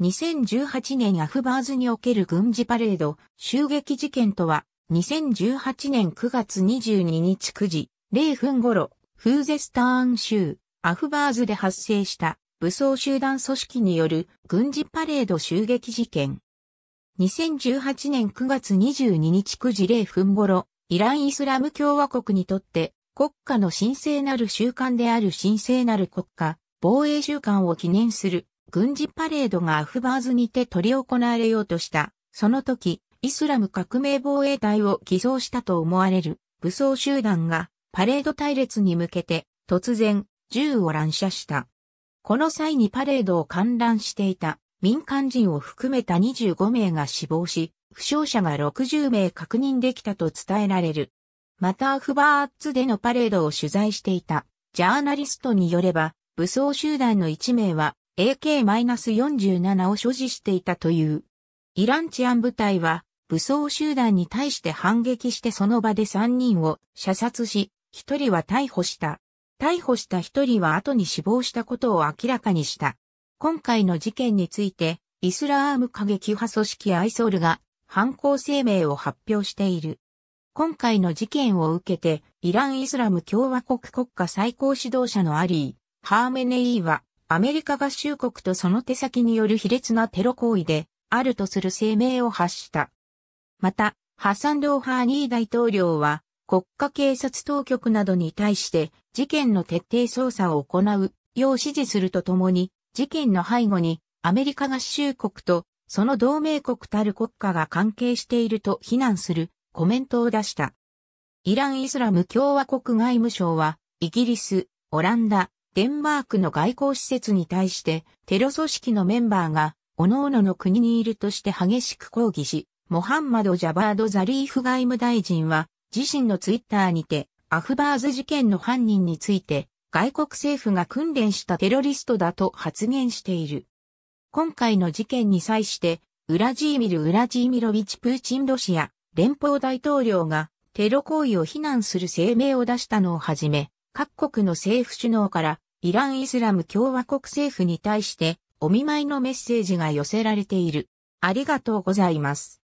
2018年アフバーズにおける軍事パレード襲撃事件とは、2018年9月22日9時0分頃、フーゼスターン州、アフバーズで発生した武装集団組織による軍事パレード襲撃事件。2018年9月22日9時0分頃、イラン・イスラム共和国にとって国家の神聖なる習慣である神聖なる国家、防衛習慣を記念する軍事パレードがアフバーズにて取り行われようとした。その時、イスラム革命防衛隊を偽装したと思われる武装集団がパレード隊列に向けて突然銃を乱射した。この際にパレードを観覧していた民間人を含めた25名が死亡し、負傷者が60名確認できたと伝えられる。またアフバーツでのパレードを取材していたジャーナリストによれば、武装集団の1名は AK-47 を所持していたという。イラン治安部隊は武装集団に対して反撃してその場で3人を射殺し、1人は逮捕した。逮捕した1人は後に死亡したことを明らかにした。今回の事件について、イスラーム過激派組織アイソールが犯行声明を発表している。今回の事件を受けて、イラン・イスラム共和国国家最高指導者のアリー、ハーメネイーは、アメリカ合衆国とその手先による卑劣なテロ行為で、あるとする声明を発した。また、ハサン・ローハーニー大統領は、国家警察当局などに対して事件の徹底捜査を行うよう指示するとともに、事件の背後にアメリカ合衆国とその同盟国たる国家が関係していると非難するコメントを出した。イラン・イスラム共和国外務省は、イギリス、オランダ、デンマークの外交施設に対してテロ組織のメンバーが各々の国にいるとして激しく抗議し、モハンマド・ジャバード・ザリーフ外務大臣は自身のツイッターにてアフバーズ事件の犯人について外国政府が訓練したテロリストだと発言している。今回の事件に際してウラジーミル・ウラジーミロビチ・プーチンロシア連邦大統領がテロ行為を非難する声明を出したのをはじめ、各国の政府首脳からイラン・イスラム共和国政府に対してお見舞いのメッセージが寄せられている。ありがとうございます。